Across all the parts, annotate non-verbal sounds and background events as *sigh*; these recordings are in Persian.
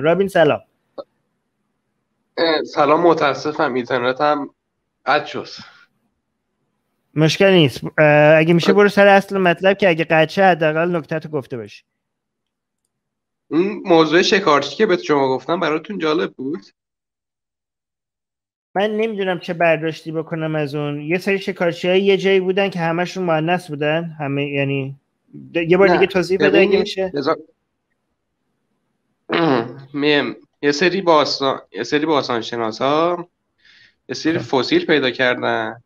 رابین سلام سلام متاسفم اینترنت هم قد شد مشکل نیست اگه میشه برو سر اصل مطلب که اگه قد شه نکته تو گفته باشی اون موضوع شکارچی که به شما گفتم براتون جالب بود من نمیدونم چه برداشتی بکنم از اون یه سری شکارچی های یه جایی بودن که همشون مؤنث بودن همه یعنی یه بار دیگه توضیح بده اگه میشه *clears throat* یه سری باستان یه سری باستان شناس ها یه سری خب. فسیل پیدا کردن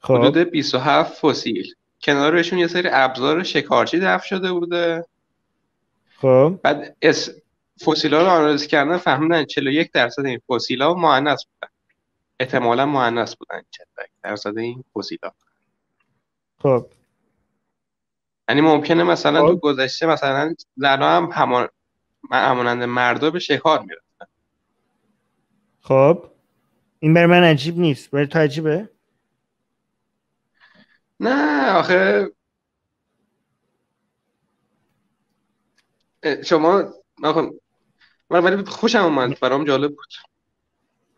خب. حدود 27 فسیل کنارشون یه سری ابزار شکارچی دفن شده بوده خب بعد اس فسیلا ها رو آنالیز کردن فهمیدن 41 درصد این فسیلا ها مؤنث بودن احتمالا مؤنث بودن 41 درصد این فسیلا خب یعنی ممکنه مثلا خب. تو گذشته مثلا زنا هم همان من امانند مردا به شکار میرفتن خب این بر من عجیب نیست برای تو عجیبه نه آخه شما خب- من ولی خوشم اومد برام جالب بود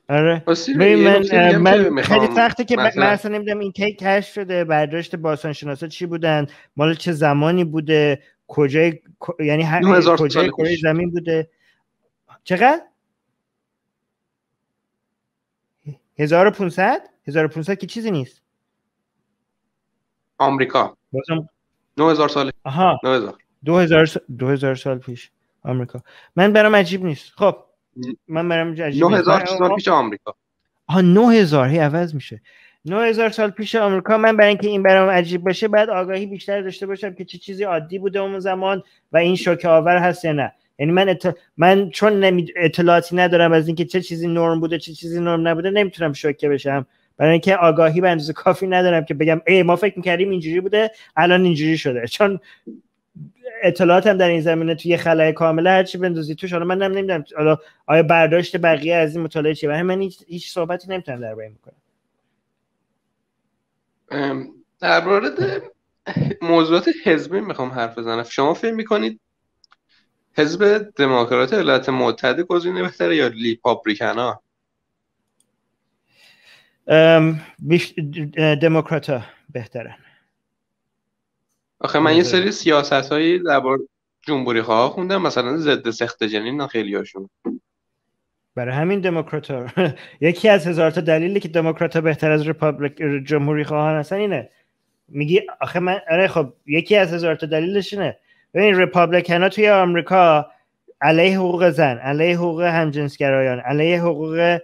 آره من, من خیلی سخته که مثلا. من اصلا نمیدونم این کی کش شده برداشت باستان شناسا چی بودن مال چه زمانی بوده کجای یعنی هر کجای کره زمین بوده چقدر 1500 1500 که چیزی نیست آمریکا بازم 9000 سال آها 9000 2000 2000 سال پیش آمریکا من برام عجیب نیست خب من برام عجیب 9000 سال پیش آمریکا آها 9000 هی عوض میشه 9000 سال پیش آمریکا من برای اینکه این برام عجیب باشه بعد آگاهی بیشتر داشته باشم که چه چیزی عادی بوده اون زمان و این شوکه آور هست یا نه یعنی من من چون اطلاعاتی ندارم از اینکه چه چیزی نرم بوده چه چیزی نرم نبوده نمیتونم شوکه بشم برای اینکه آگاهی به اندازه کافی ندارم که بگم ای ما فکر میکردیم اینجوری بوده الان اینجوری شده چون اطلاعاتم در این زمینه توی خلای کامله چی بندازی توش حالا من نمیدونم حالا آیا برداشت بقیه از این مطالعه چیه من هیچ, صحبتی نمیتونم درباره کنم در مورد موضوعات حزبی میخوام حرف بزنم شما فکر میکنید حزب دموکرات ایالات متحده گزینه بهتره یا ام دموکرات بهتره آخه من یه سری بله. سیاست هایی جمهوریخواها جمهوری خواه خوندم مثلا ضد سخت جنین خیلی برای همین دموکرات *laughs* یکی از هزار تا دلیلی که دموکرات بهتر از ریپابلیک جمهوری خواهان هستن اینه میگی آخه من آره خب یکی از هزار تا دلیلش اینه ببین رپابلیکن ها توی آمریکا علیه حقوق زن علیه حقوق همجنسگرایان علیه حقوق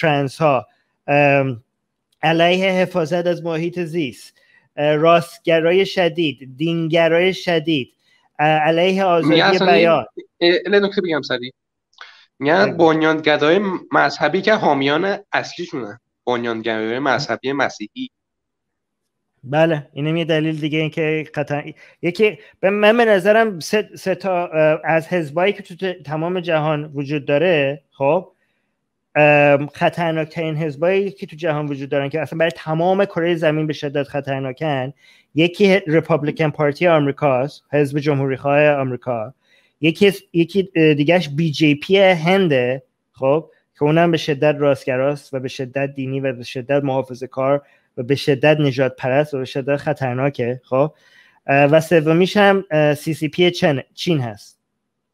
ترنس ها علیه حفاظت از محیط زیست راستگرای شدید دینگرای شدید علیه آزادی بیان نکته بگم سریع میگن بله. بنیانگذارای مذهبی که حامیان اصلیشونه های بله. مذهبی مسیحی بله اینم یه دلیل دیگه این که قطعا یکی به من نظرم سه, سه تا از حزبایی که تو تمام جهان وجود داره خب خطرناکترین حزبایی که تو جهان وجود دارن که اصلا برای تمام کره زمین به شدت خطرناکن یکی رپابلیکن پارتی آمریکاست حزب جمهوری خواه آمریکا یکی یکی دیگهش بی جی پی هنده خب که اونم به شدت راستگراست و به شدت دینی و به شدت محافظه کار و به شدت نجات پرست و به شدت خطرناکه خب و سومیش هم سی سی پی چین هست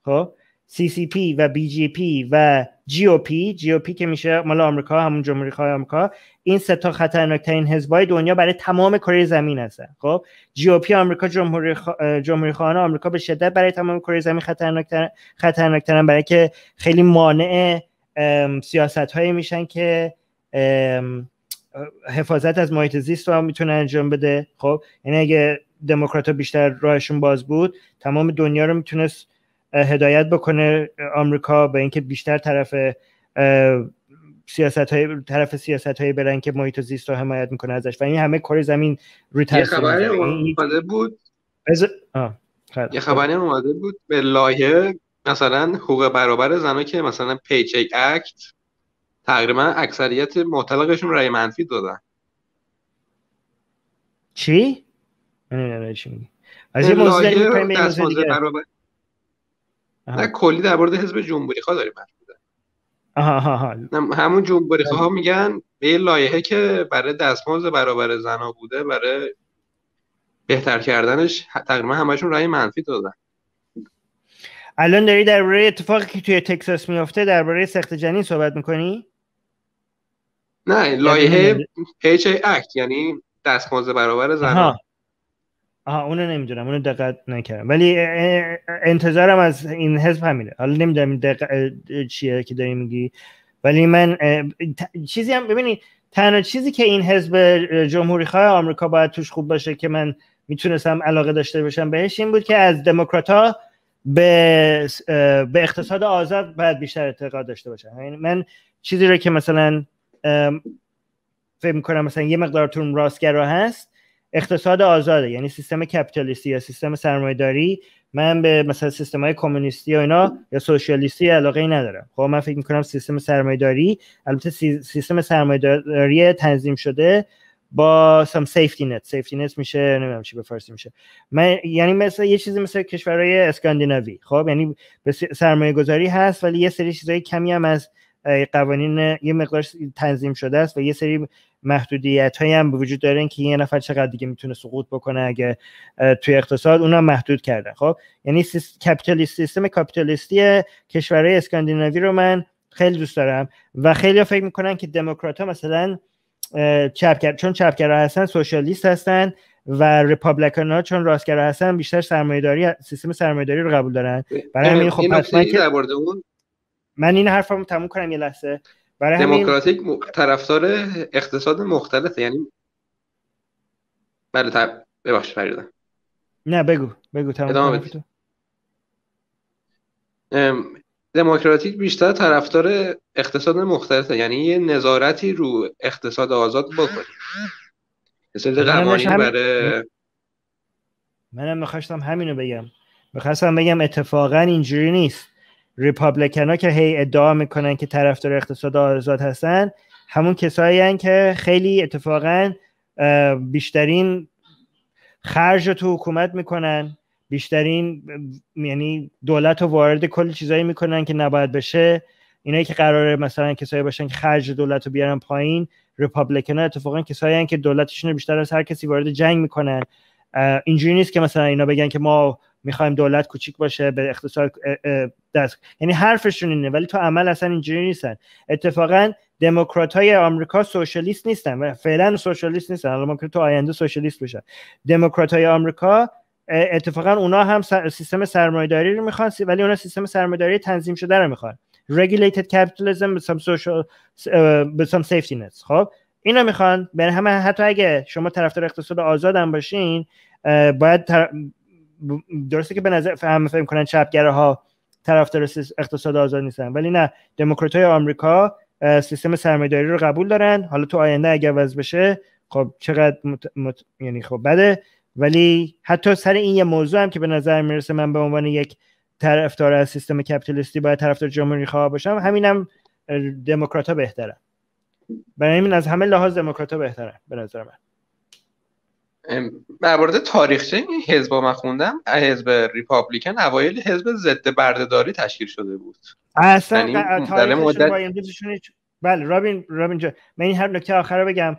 خب CCP و BGP و GOP GOP که میشه مال آمریکا همون جمهوری خواه آمریکا این سه تا خطرناکترین حزبای دنیا برای تمام کره زمین هستن خب GOP آمریکا جمهوری جمهوری خواهان آمریکا به شدت برای تمام کره زمین خطرناکتر خطرناکترن برای که خیلی مانع سیاست هایی میشن که حفاظت از محیط زیست رو میتونه انجام بده خب یعنی اگه دموکرات بیشتر راهشون باز بود تمام دنیا رو میتونست هدایت بکنه آمریکا به اینکه بیشتر طرف سیاست های طرف سیاست های برن که محیط و زیست رو حمایت میکنه ازش و این همه کره زمین روی یه خبر اومده بود از... یه خبری اومده بود به لایه مثلا حقوق برابر زنا که مثلا پیچک اکت تقریبا اکثریت معتلقشون رای منفی دادن چی؟ نه چی از یه موضوع برابر نه کلی در مورد حزب جمهوری خواه داریم همون جمهوری خواه بله. میگن به یه لایحه که برای دستمزد برابر زنا بوده برای بهتر کردنش تقریبا همشون رأی منفی دادن الان داری درباره اتفاقی که توی تکساس میافته درباره سخت جنین صحبت میکنی؟ نه یعنی لایحه پیچ اکت یعنی دستمزد برابر زنان آها اونو نمیدونم اونو دقت نکردم ولی انتظارم از این حزب همینه حالا نمیدونم دقیق چیه که داری میگی ولی من چیزی هم ببینید تنها چیزی که این حزب جمهوری خواه آمریکا باید توش خوب باشه که من میتونستم علاقه داشته باشم بهش این بود که از دموکرات ها به, به اقتصاد آزاد باید بیشتر اعتقاد داشته باشم یعنی من چیزی رو که مثلا فکر میکنم مثلا یه مقدار تون راستگرا هست اقتصاد آزاده یعنی سیستم کپیتالیستی یا سیستم سرمایهداری من به مثلا سیستم های کمونیستی و اینا یا سوشیالیستی علاقه ای ندارم خب من فکر میکنم سیستم سرمایهداری البته سیستم سرمایهداری تنظیم شده با سم سیفتی نت سیفتی نت میشه نمیدونم چی به فارسی میشه من یعنی مثلا یه چیزی مثل کشورهای اسکاندیناوی خب یعنی سرمایه گذاری هست ولی یه سری چیزای کمی هم از قوانین یه مقدار تنظیم شده است و یه سری محدودیت های هم وجود داره که یه نفر چقدر دیگه میتونه سقوط بکنه اگه توی اقتصاد اونا محدود کرده خب یعنی کپیتالیست سیستم کپیتالیستی کشورهای اسکاندیناوی رو من خیلی دوست دارم و خیلی فکر میکنن که دموکرات ها مثلا چون چپگرا هستن سوشالیست هستن و ریپابلیکن ها چون راستگرا هستن بیشتر داری سیستم داری رو قبول دارن برای همین خب من این حرفمو تموم کنم یه لحظه برای دموکراتیک همین... طرفدار اقتصاد مختلفه یعنی بله طب... ببخش فریدم نه بگو بگو تمام دموکراتیک بیشتر طرفدار اقتصاد مختلفه یعنی یه نظارتی رو اقتصاد آزاد بکنی مثل قوانین هم... برای منم میخواستم همینو بگم میخواستم بگم اتفاقا اینجوری نیست ریپابلیکن ها که هی ادعا میکنن که طرفدار اقتصاد آزاد هستن همون کسایی که خیلی اتفاقا بیشترین خرج رو تو حکومت میکنن بیشترین یعنی دولت رو وارد کل چیزایی میکنن که نباید بشه اینایی که قراره مثلا کسایی باشن که خرج دولت رو بیارن پایین ریپابلیکن ها اتفاقا کسایی که دولتشون رو بیشتر از هر کسی وارد جنگ میکنن اینجوری نیست که مثلا اینا بگن که ما میخوایم دولت کوچیک باشه به اقتصاد دست یعنی حرفشون اینه ولی تو عمل اصلا اینجوری نیستن اتفاقا دموکرات های آمریکا سوشالیست نیستن و فعلا سوشالیست نیستن حالا ممکن تو آینده سوشالیست بشن دموکرات های آمریکا اتفاقا اونا هم سیستم سرمایه‌داری رو میخوان ولی اونا سیستم سرمایه‌داری تنظیم شده رو میخوان regulated capitalism with some social with some خب اینا میخوان به یعنی همه حتی اگه شما طرفدار اقتصاد آزاد هم باشین باید تر... درسته که به نظر فهم فهم کنن چپگره ها طرفدار اقتصاد آزاد نیستن ولی نه دموکرات های آمریکا سیستم سرمایه‌داری رو قبول دارن حالا تو آینده اگه وضع بشه خب چقدر مت... مت... یعنی خب بده ولی حتی سر این یه موضوع هم که به نظر میرسه من به عنوان یک طرفدار از سیستم کپیتالیستی باید طرفدار جمهوری خواه باشم همینم دموکرات ها بهتره برای این از همه لحاظ دموکرات ها بهتره به نظر من در مورد تاریخچه این حزب من خوندم حزب ریپابلیکن اوایل حزب ضد بردهداری تشکیل شده بود اصلا یعنی در مدت بله رابین رابین من این هر نکته آخره بگم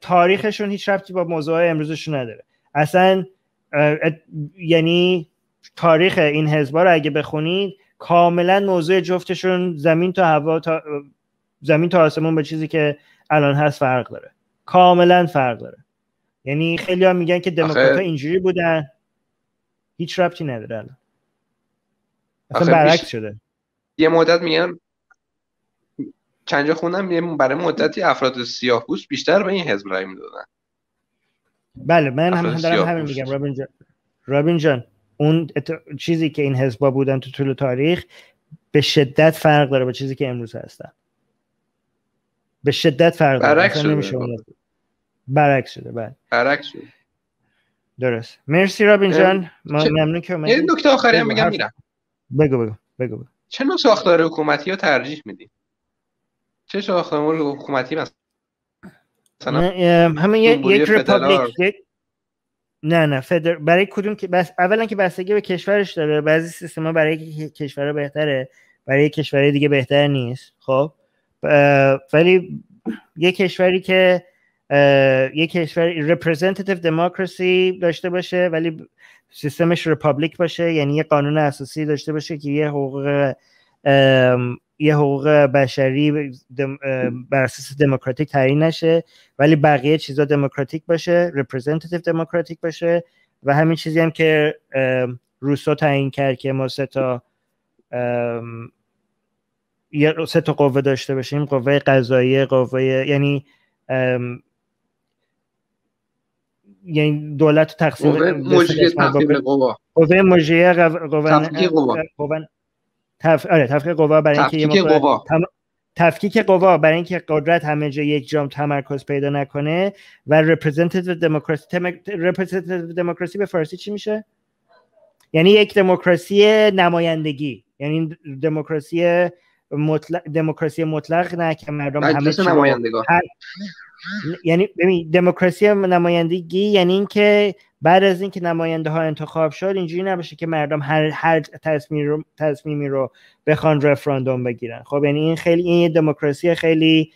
تاریخشون هیچ ربطی با موضوع امروزشون نداره اصلا یعنی تاریخ این حزبا رو اگه بخونید کاملا موضوع جفتشون زمین تا هوا تا زمین تا آسمون به چیزی که الان هست فرق داره کاملا فرق داره یعنی خیلی ها میگن که دموکرات اینجوری بودن هیچ ربطی نداره الان اصلا برعکس شده یه مدت میگن چند جا خوندم برای مدتی افراد سیاه بیشتر به این حزب رای میدادن بله من هم دارم همین میگم رابین جان رابین جان اون چیزی که این حزبا بودن تو طول تاریخ به شدت فرق داره با چیزی که امروز هستن به شدت فرق داره برعکس شده بله برعکس شده درست مرسی رابین جان ممنون که اومدید یه نکته آخری هم میگم میرم بگو بگو بگو, بگو. چه نوع ساختار حکومتی رو ترجیح میدید چه ساختار حکومتی مثلا همین یک رپابلیک نه نه فدر... برای کدوم که بس اولا که بستگی به کشورش داره بعضی سیستما برای کشور بهتره برای کشور دیگه بهتر نیست خب ولی یه کشوری که یک کشور representative democracy داشته باشه ولی سیستمش رپابلیک باشه یعنی یه قانون اساسی داشته باشه که یه حقوق یه حقوق بشری بر اساس دموکراتیک تعیین نشه ولی بقیه چیزا دموکراتیک باشه representative دموکراتیک باشه و همین چیزی هم که روسو تعیین کرد که ما سه تا سه تا قوه داشته باشیم قوه قضاییه قوه یعنی یعنی دولت تقسیم قوه مجریه تقسیم قوه قوا آره، تفکیک قوا برای اینکه قوا تفکیک قوا برای اینکه قدرت همه جا یک جام تمرکز پیدا نکنه و رپرزنتیتیو دموکراسی رپرزنتیتیو دموکراسی به فارسی چی میشه یعنی یک دموکراسی نمایندگی یعنی دموکراسی مطلق دموکراسی مطلق نه که مردم همه نمایندگان یعنی ببین دموکراسی نمایندگی یعنی اینکه بعد از اینکه نماینده ها انتخاب شد اینجوری نباشه که مردم هر هر تصمیم رو تصمیمی رو بخوان رفراندوم بگیرن خب یعنی این خیلی این یه دموکراسی خیلی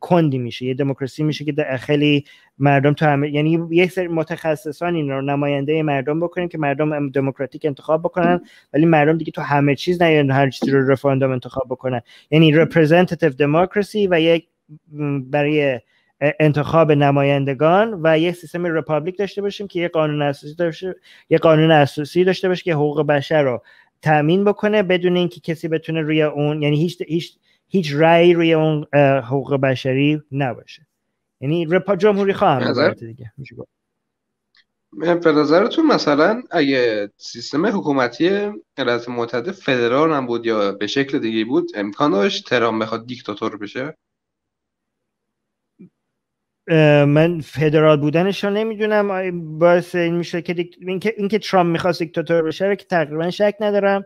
کندی میشه یه دموکراسی میشه که خیلی مردم تو همه یعنی یک سری متخصصان این رو نماینده مردم بکنیم که مردم دموکراتیک انتخاب بکنن ولی مردم دیگه تو همه چیز نه هر چیزی رو رفراندوم انتخاب بکنن یعنی رپرزنتیتیو دموکراسی و یک برای انتخاب نمایندگان و یک سیستم رپابلیک داشته باشیم که یه قانون اساسی داشته یک قانون اساسی داشته باشه که حقوق بشر رو تامین بکنه بدون اینکه کسی بتونه روی اون یعنی هیچ هیچ هیچ رأی روی اون حقوق بشری نباشه یعنی رپا جمهوری خواهم نظر... دیگه به مثلا اگه سیستم حکومتی ایالات متحده فدرال هم بود یا به شکل دیگه بود امکان داشت ترام بخواد دیکتاتور بشه من فدرال بودنش رو نمیدونم باعث این میشه که اینکه اینکه ترامپ میخواست دیکتاتور بشه که تقریبا شک ندارم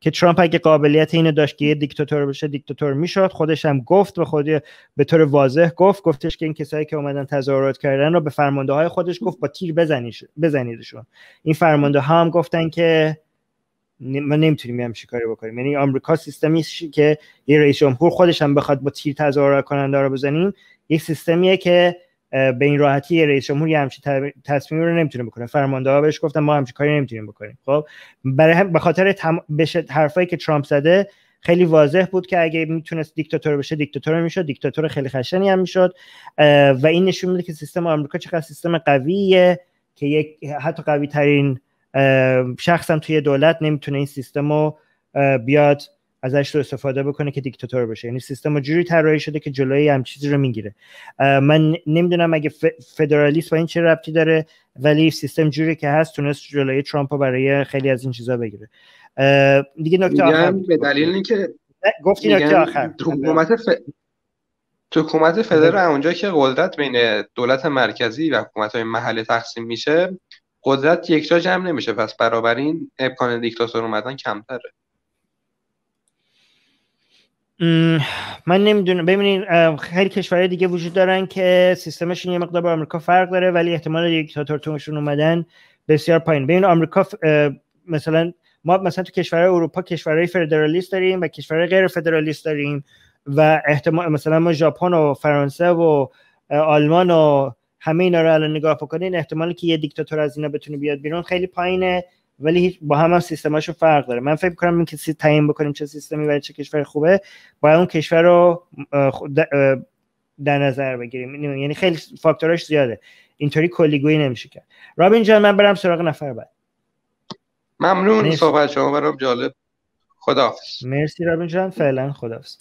که ترامپ اگه قابلیت اینو داشت که یه دیکتاتور بشه دیکتاتور میشد خودش هم گفت و خودی به طور واضح گفت گفتش که این کسایی که اومدن تظاهرات کردن رو به فرمانده های خودش گفت با تیر بزنیدشون این فرمانده ها هم گفتن که ما نمیتونیم همش کاری بکنیم یعنی آمریکا سیستمی که یه رئیس جمهور خودش هم بخواد با تیر تظاهر کننده رو بزنیم یک سیستمیه که به این راحتی یه رئیس جمهور یه تصمیمی رو نمیتونه بکنه فرمانده ها بهش گفتن ما همچین کاری نمیتونیم بکنیم خب برای هم به خاطر بشه حرفایی که ترامپ زده خیلی واضح بود که اگه میتونست دیکتاتور بشه دیکتاتور میشد دیکتاتور خیلی خشنی هم میشد و این نشون میده که سیستم آمریکا چقدر سیستم قویه که یک حتی قوی ترین شخصم توی دولت نمیتونه این سیستم رو بیاد ازش رو استفاده بکنه که دیکتاتور بشه یعنی سیستم جوری طراحی شده که جلوی هم چیزی رو میگیره من نمیدونم اگه فدرالیست با این چه ربطی داره ولی سیستم جوری که هست تونست جلوی ترامپو برای خیلی از این چیزا بگیره دیگه نکته آخر به دلیل اینکه گفتی نکته آخر حکومت فدرال اونجا که قدرت بین دولت مرکزی و حکومت‌های های محلی تقسیم میشه قدرت یکجا جمع نمیشه پس این امکان دیکتاتور اومدن کمتره من نمیدونم ببینین خیلی کشورهای دیگه وجود دارن که سیستمشون یه مقدار با آمریکا فرق داره ولی احتمال دیکتاتور تونشون اومدن بسیار پایین ببین آمریکا ف... مثلا ما مثلا تو کشورهای اروپا کشورهای فدرالیست داریم و کشورهای غیر فدرالیست داریم و احتمال مثلا ما ژاپن و فرانسه و آلمان و همه اینا رو الان نگاه بکنین احتمالی که یه دیکتاتور از اینا بتونه بیاد بیرون خیلی پایینه ولی با هم هم فرق داره من فکر کنم اینکه تعیین بکنیم چه سیستمی برای چه کشور خوبه باید اون کشور رو در نظر بگیریم یعنی خیلی فاکتوراش زیاده اینطوری کلیگویی نمیشه کرد رابین جان من برم سراغ نفر بعد ممنون صحبت شما برام جالب خداحافظ مرسی رابین جان فعلا خداحافظ